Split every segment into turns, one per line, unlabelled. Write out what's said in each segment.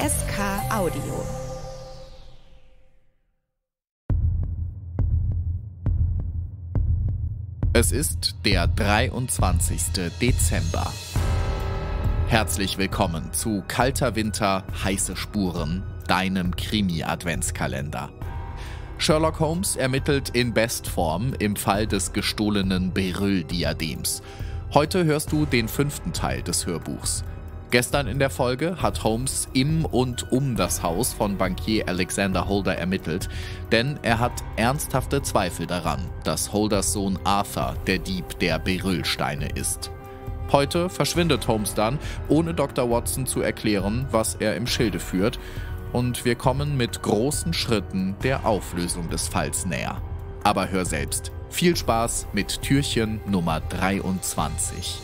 SK Audio. Es ist der 23. Dezember. Herzlich willkommen zu Kalter Winter, heiße Spuren, deinem Krimi-Adventskalender. Sherlock Holmes ermittelt in Bestform im Fall des gestohlenen Beryl-Diadems. Heute hörst du den fünften Teil des Hörbuchs. Gestern in der Folge hat Holmes im und um das Haus von Bankier Alexander Holder ermittelt, denn er hat ernsthafte Zweifel daran, dass Holders Sohn Arthur der Dieb der Berylsteine ist. Heute verschwindet Holmes dann, ohne Dr. Watson zu erklären, was er im Schilde führt, und wir kommen mit großen Schritten der Auflösung des Falls näher. Aber hör selbst. Viel Spaß mit Türchen Nummer 23.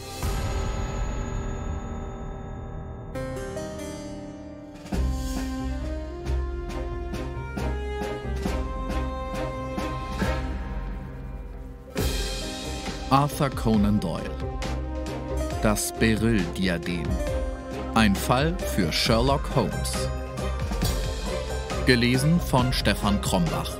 Arthur Conan Doyle. Das Beryl-Diadem. Ein Fall für Sherlock Holmes. Gelesen von Stefan Krombach.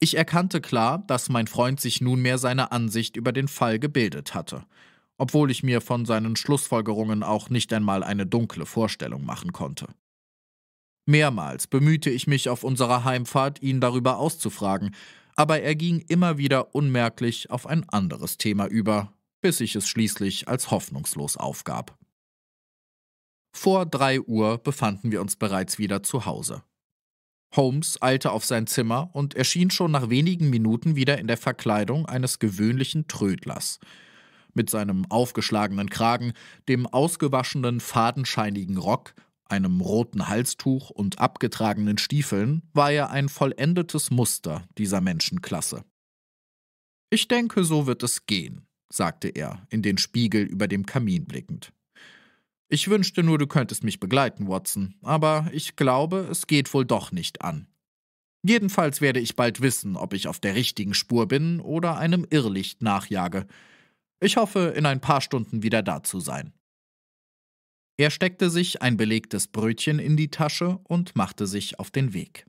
Ich erkannte klar, dass mein Freund sich nunmehr seine Ansicht über den Fall gebildet hatte obwohl ich mir von seinen Schlussfolgerungen auch nicht einmal eine dunkle Vorstellung machen konnte. Mehrmals bemühte ich mich auf unserer Heimfahrt, ihn darüber auszufragen, aber er ging immer wieder unmerklich auf ein anderes Thema über, bis ich es schließlich als hoffnungslos aufgab. Vor drei Uhr befanden wir uns bereits wieder zu Hause. Holmes eilte auf sein Zimmer und erschien schon nach wenigen Minuten wieder in der Verkleidung eines gewöhnlichen Trödlers – mit seinem aufgeschlagenen Kragen, dem ausgewaschenen, fadenscheinigen Rock, einem roten Halstuch und abgetragenen Stiefeln war er ein vollendetes Muster dieser Menschenklasse. Ich denke, so wird es gehen, sagte er, in den Spiegel über dem Kamin blickend. Ich wünschte nur, du könntest mich begleiten, Watson, aber ich glaube, es geht wohl doch nicht an. Jedenfalls werde ich bald wissen, ob ich auf der richtigen Spur bin oder einem Irrlicht nachjage. Ich hoffe, in ein paar Stunden wieder da zu sein. Er steckte sich ein belegtes Brötchen in die Tasche und machte sich auf den Weg.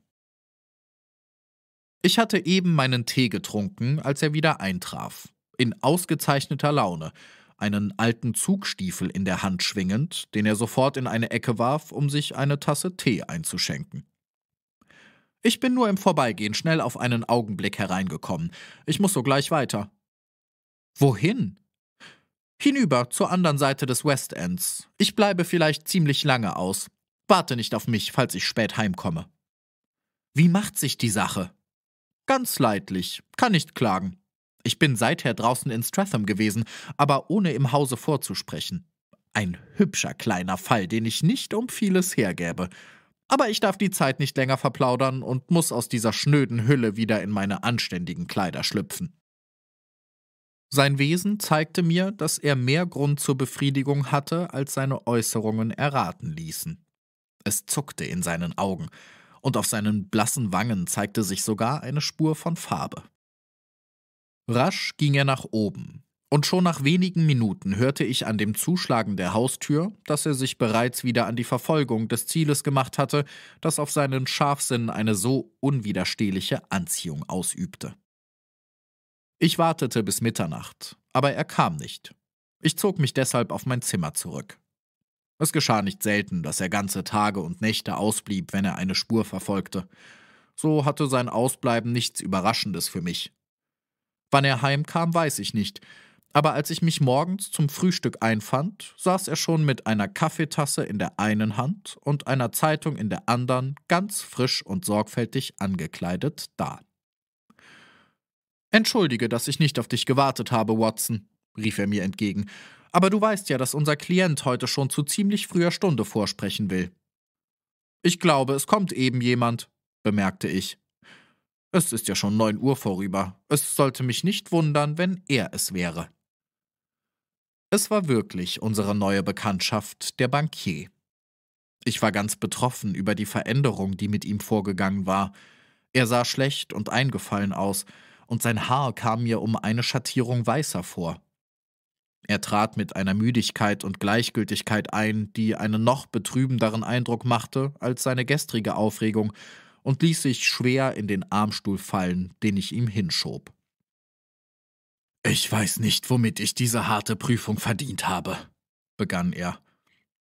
Ich hatte eben meinen Tee getrunken, als er wieder eintraf, in ausgezeichneter Laune, einen alten Zugstiefel in der Hand schwingend, den er sofort in eine Ecke warf, um sich eine Tasse Tee einzuschenken. Ich bin nur im Vorbeigehen schnell auf einen Augenblick hereingekommen. Ich muss sogleich weiter. Wohin? Hinüber zur anderen Seite des West Ends. Ich bleibe vielleicht ziemlich lange aus. Warte nicht auf mich, falls ich spät heimkomme. Wie macht sich die Sache? Ganz leidlich, kann nicht klagen. Ich bin seither draußen in Stratham gewesen, aber ohne im Hause vorzusprechen. Ein hübscher kleiner Fall, den ich nicht um vieles hergäbe. Aber ich darf die Zeit nicht länger verplaudern und muss aus dieser schnöden Hülle wieder in meine anständigen Kleider schlüpfen. Sein Wesen zeigte mir, dass er mehr Grund zur Befriedigung hatte, als seine Äußerungen erraten ließen. Es zuckte in seinen Augen, und auf seinen blassen Wangen zeigte sich sogar eine Spur von Farbe. Rasch ging er nach oben, und schon nach wenigen Minuten hörte ich an dem Zuschlagen der Haustür, dass er sich bereits wieder an die Verfolgung des Zieles gemacht hatte, das auf seinen Scharfsinn eine so unwiderstehliche Anziehung ausübte. Ich wartete bis Mitternacht, aber er kam nicht. Ich zog mich deshalb auf mein Zimmer zurück. Es geschah nicht selten, dass er ganze Tage und Nächte ausblieb, wenn er eine Spur verfolgte. So hatte sein Ausbleiben nichts Überraschendes für mich. Wann er heimkam, weiß ich nicht, aber als ich mich morgens zum Frühstück einfand, saß er schon mit einer Kaffeetasse in der einen Hand und einer Zeitung in der anderen ganz frisch und sorgfältig angekleidet da. Entschuldige, dass ich nicht auf dich gewartet habe, Watson, rief er mir entgegen, aber du weißt ja, dass unser Klient heute schon zu ziemlich früher Stunde vorsprechen will. Ich glaube, es kommt eben jemand, bemerkte ich. Es ist ja schon neun Uhr vorüber. Es sollte mich nicht wundern, wenn er es wäre. Es war wirklich unsere neue Bekanntschaft, der Bankier. Ich war ganz betroffen über die Veränderung, die mit ihm vorgegangen war. Er sah schlecht und eingefallen aus, und sein Haar kam mir um eine Schattierung weißer vor. Er trat mit einer Müdigkeit und Gleichgültigkeit ein, die einen noch betrübenderen Eindruck machte als seine gestrige Aufregung, und ließ sich schwer in den Armstuhl fallen, den ich ihm hinschob. Ich weiß nicht, womit ich diese harte Prüfung verdient habe, begann er.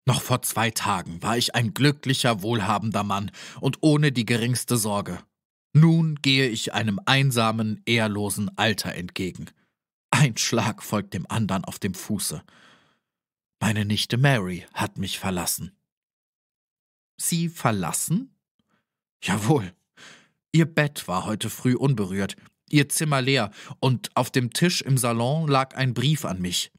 Noch vor zwei Tagen war ich ein glücklicher, wohlhabender Mann und ohne die geringste Sorge. Nun gehe ich einem einsamen, ehrlosen Alter entgegen. Ein Schlag folgt dem anderen auf dem Fuße. Meine Nichte Mary hat mich verlassen. Sie verlassen? Jawohl. Ihr Bett war heute früh unberührt, ihr Zimmer leer, und auf dem Tisch im Salon lag ein Brief an mich.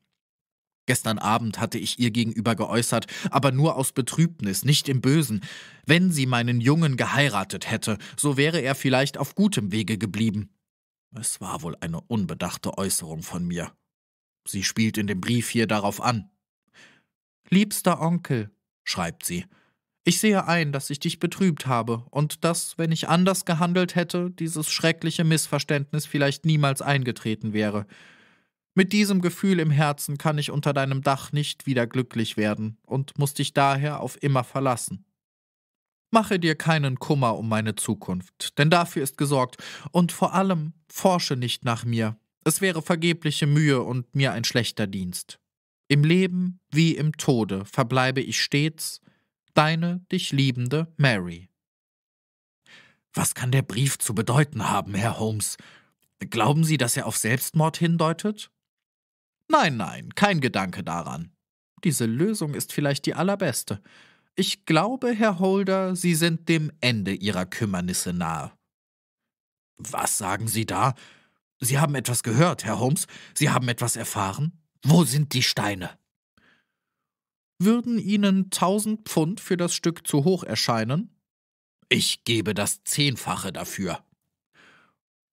Gestern Abend hatte ich ihr gegenüber geäußert, aber nur aus Betrübnis, nicht im Bösen. Wenn sie meinen Jungen geheiratet hätte, so wäre er vielleicht auf gutem Wege geblieben. Es war wohl eine unbedachte Äußerung von mir. Sie spielt in dem Brief hier darauf an. Liebster Onkel, schreibt sie, ich sehe ein, dass ich dich betrübt habe und dass, wenn ich anders gehandelt hätte, dieses schreckliche Missverständnis vielleicht niemals eingetreten wäre. Mit diesem Gefühl im Herzen kann ich unter deinem Dach nicht wieder glücklich werden und muss dich daher auf immer verlassen. Mache dir keinen Kummer um meine Zukunft, denn dafür ist gesorgt, und vor allem forsche nicht nach mir, es wäre vergebliche Mühe und mir ein schlechter Dienst. Im Leben wie im Tode verbleibe ich stets deine dich liebende Mary. Was kann der Brief zu bedeuten haben, Herr Holmes? Glauben Sie, dass er auf Selbstmord hindeutet? Nein, nein, kein Gedanke daran. Diese Lösung ist vielleicht die allerbeste. Ich glaube, Herr Holder, Sie sind dem Ende Ihrer Kümmernisse nahe. Was sagen Sie da? Sie haben etwas gehört, Herr Holmes. Sie haben etwas erfahren? Wo sind die Steine? Würden Ihnen tausend Pfund für das Stück zu hoch erscheinen? Ich gebe das Zehnfache dafür.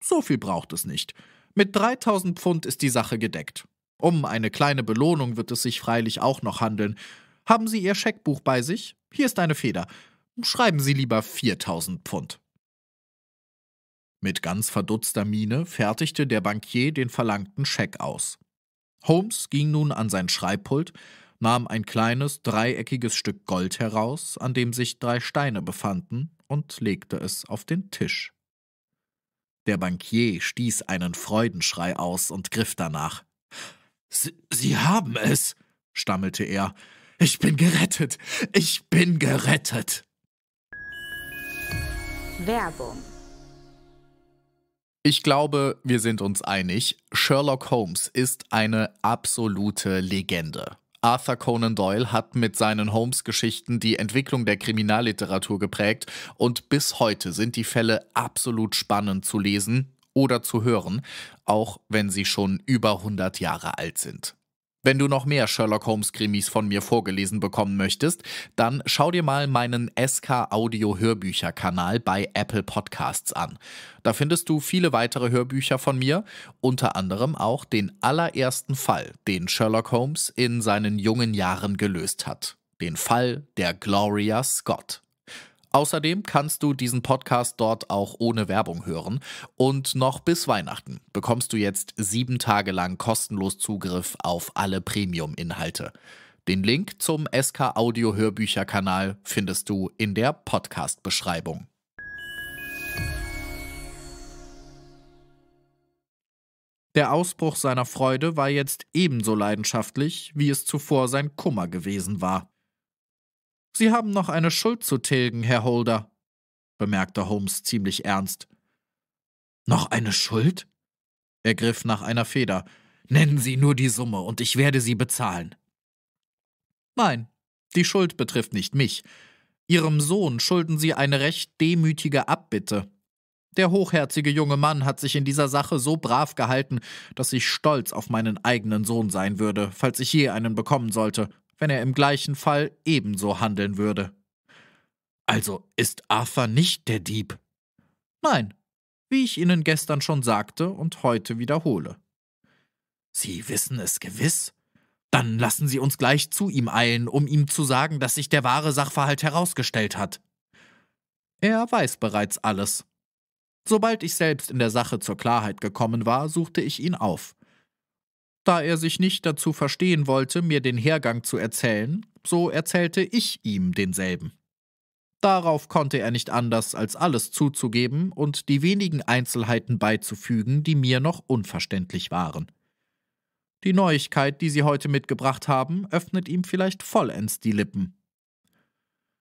So viel braucht es nicht. Mit dreitausend Pfund ist die Sache gedeckt. Um eine kleine Belohnung wird es sich freilich auch noch handeln. Haben Sie Ihr Scheckbuch bei sich? Hier ist eine Feder. Schreiben Sie lieber 4000 Pfund. Mit ganz verdutzter Miene fertigte der Bankier den verlangten Scheck aus. Holmes ging nun an sein Schreibpult, nahm ein kleines, dreieckiges Stück Gold heraus, an dem sich drei Steine befanden, und legte es auf den Tisch. Der Bankier stieß einen Freudenschrei aus und griff danach. Sie, haben es, stammelte er. Ich bin gerettet. Ich bin gerettet. Werbung. Ich glaube, wir sind uns einig, Sherlock Holmes ist eine absolute Legende. Arthur Conan Doyle hat mit seinen Holmes-Geschichten die Entwicklung der Kriminalliteratur geprägt und bis heute sind die Fälle absolut spannend zu lesen oder zu hören, auch wenn sie schon über 100 Jahre alt sind. Wenn du noch mehr Sherlock Holmes Krimis von mir vorgelesen bekommen möchtest, dann schau dir mal meinen SK Audio Hörbücher Kanal bei Apple Podcasts an. Da findest du viele weitere Hörbücher von mir, unter anderem auch den allerersten Fall, den Sherlock Holmes in seinen jungen Jahren gelöst hat. Den Fall der Gloria Scott. Außerdem kannst du diesen Podcast dort auch ohne Werbung hören. Und noch bis Weihnachten bekommst du jetzt sieben Tage lang kostenlos Zugriff auf alle Premium-Inhalte. Den Link zum SK Audio Hörbücher Kanal findest du in der Podcast-Beschreibung. Der Ausbruch seiner Freude war jetzt ebenso leidenschaftlich, wie es zuvor sein Kummer gewesen war. Sie haben noch eine Schuld zu tilgen, Herr Holder, bemerkte Holmes ziemlich ernst. Noch eine Schuld? Er griff nach einer Feder. Nennen Sie nur die Summe, und ich werde sie bezahlen. Nein, die Schuld betrifft nicht mich. Ihrem Sohn schulden Sie eine recht demütige Abbitte. Der hochherzige junge Mann hat sich in dieser Sache so brav gehalten, dass ich stolz auf meinen eigenen Sohn sein würde, falls ich je einen bekommen sollte wenn er im gleichen Fall ebenso handeln würde. Also ist Arthur nicht der Dieb? Nein, wie ich Ihnen gestern schon sagte und heute wiederhole. Sie wissen es gewiss? Dann lassen Sie uns gleich zu ihm eilen, um ihm zu sagen, dass sich der wahre Sachverhalt herausgestellt hat. Er weiß bereits alles. Sobald ich selbst in der Sache zur Klarheit gekommen war, suchte ich ihn auf. Da er sich nicht dazu verstehen wollte, mir den Hergang zu erzählen, so erzählte ich ihm denselben. Darauf konnte er nicht anders, als alles zuzugeben und die wenigen Einzelheiten beizufügen, die mir noch unverständlich waren. Die Neuigkeit, die Sie heute mitgebracht haben, öffnet ihm vielleicht vollends die Lippen.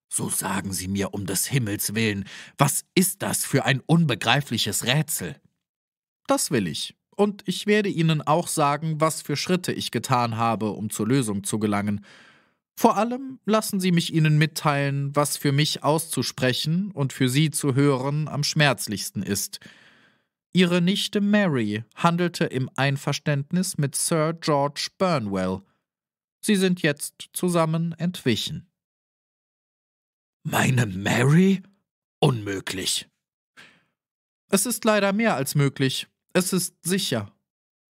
So sagen Sie mir um des Himmels willen, was ist das für ein unbegreifliches Rätsel? Das will ich, und ich werde Ihnen auch sagen, was für Schritte ich getan habe, um zur Lösung zu gelangen. Vor allem lassen Sie mich Ihnen mitteilen, was für mich auszusprechen und für Sie zu hören am schmerzlichsten ist. Ihre Nichte Mary handelte im Einverständnis mit Sir George Burnwell. Sie sind jetzt zusammen entwichen. Meine Mary? Unmöglich. Es ist leider mehr als möglich. Es ist sicher.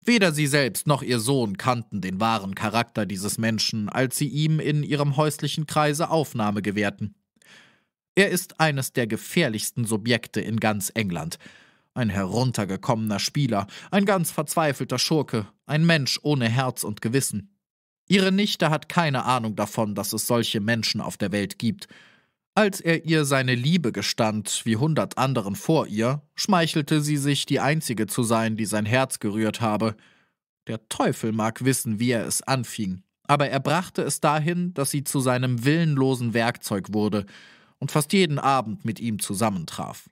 Weder sie selbst noch ihr Sohn kannten den wahren Charakter dieses Menschen, als sie ihm in ihrem häuslichen Kreise Aufnahme gewährten. Er ist eines der gefährlichsten Subjekte in ganz England. Ein heruntergekommener Spieler, ein ganz verzweifelter Schurke, ein Mensch ohne Herz und Gewissen. Ihre Nichte hat keine Ahnung davon, dass es solche Menschen auf der Welt gibt, als er ihr seine Liebe gestand, wie hundert anderen vor ihr, schmeichelte sie sich, die Einzige zu sein, die sein Herz gerührt habe. Der Teufel mag wissen, wie er es anfing, aber er brachte es dahin, dass sie zu seinem willenlosen Werkzeug wurde und fast jeden Abend mit ihm zusammentraf.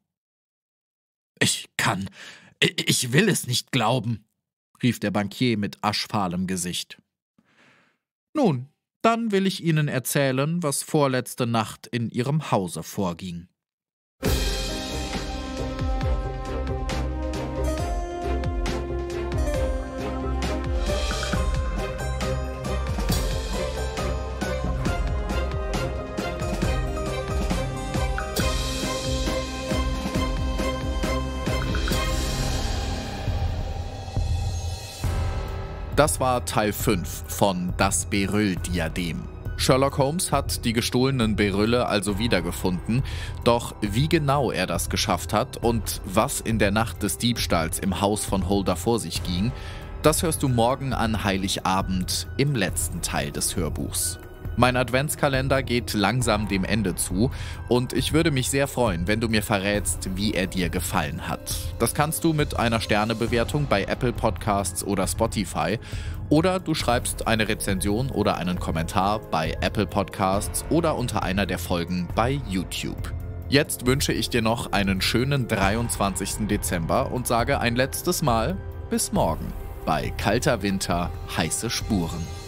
Ich kann, ich will es nicht glauben, rief der Bankier mit aschfahlem Gesicht. Nun, dann will ich Ihnen erzählen, was vorletzte Nacht in Ihrem Hause vorging. Das war Teil 5 von Das Beryl-Diadem. Sherlock Holmes hat die gestohlenen Berylle also wiedergefunden, doch wie genau er das geschafft hat und was in der Nacht des Diebstahls im Haus von Holder vor sich ging, das hörst du morgen an Heiligabend im letzten Teil des Hörbuchs. Mein Adventskalender geht langsam dem Ende zu und ich würde mich sehr freuen, wenn du mir verrätst, wie er dir gefallen hat. Das kannst du mit einer Sternebewertung bei Apple Podcasts oder Spotify oder du schreibst eine Rezension oder einen Kommentar bei Apple Podcasts oder unter einer der Folgen bei YouTube. Jetzt wünsche ich dir noch einen schönen 23. Dezember und sage ein letztes Mal bis morgen bei Kalter Winter heiße Spuren.